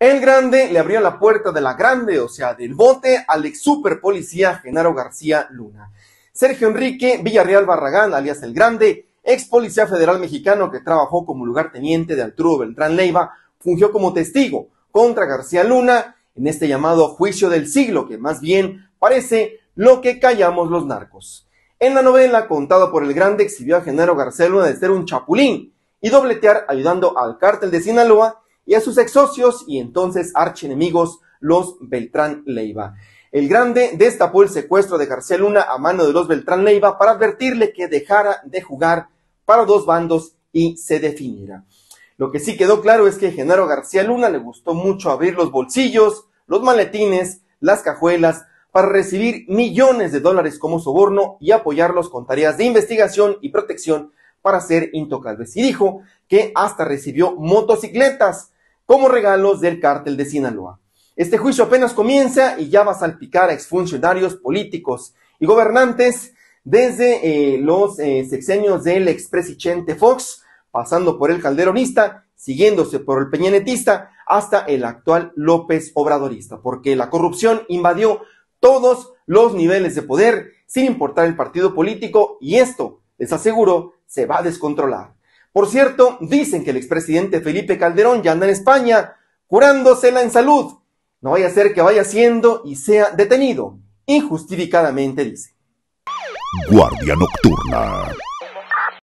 El grande le abrió la puerta de la grande, o sea, del bote, al ex super policía Genaro García Luna. Sergio Enrique Villarreal Barragán, alias el grande, ex policía federal mexicano que trabajó como lugarteniente de Arturo Beltrán Leiva, fungió como testigo contra García Luna en este llamado juicio del siglo, que más bien parece lo que callamos los narcos. En la novela contada por el grande exhibió a Genaro García Luna de ser un chapulín y dobletear ayudando al cártel de Sinaloa y a sus ex socios y entonces archienemigos, los Beltrán Leiva. El Grande destapó el secuestro de García Luna a mano de los Beltrán Leiva para advertirle que dejara de jugar para dos bandos y se definiera. Lo que sí quedó claro es que Genaro García Luna le gustó mucho abrir los bolsillos, los maletines, las cajuelas, para recibir millones de dólares como soborno y apoyarlos con tareas de investigación y protección para ser intocables. Y dijo que hasta recibió motocicletas como regalos del cártel de Sinaloa. Este juicio apenas comienza y ya va a salpicar a exfuncionarios políticos y gobernantes desde eh, los eh, sexenios del expresidente Fox, pasando por el calderonista, siguiéndose por el peñanetista, hasta el actual López Obradorista, porque la corrupción invadió todos los niveles de poder, sin importar el partido político, y esto, les aseguro, se va a descontrolar. Por cierto, dicen que el expresidente Felipe Calderón ya anda en España curándosela en salud. No vaya a ser que vaya siendo y sea detenido. Injustificadamente, dice. Guardia Nocturna.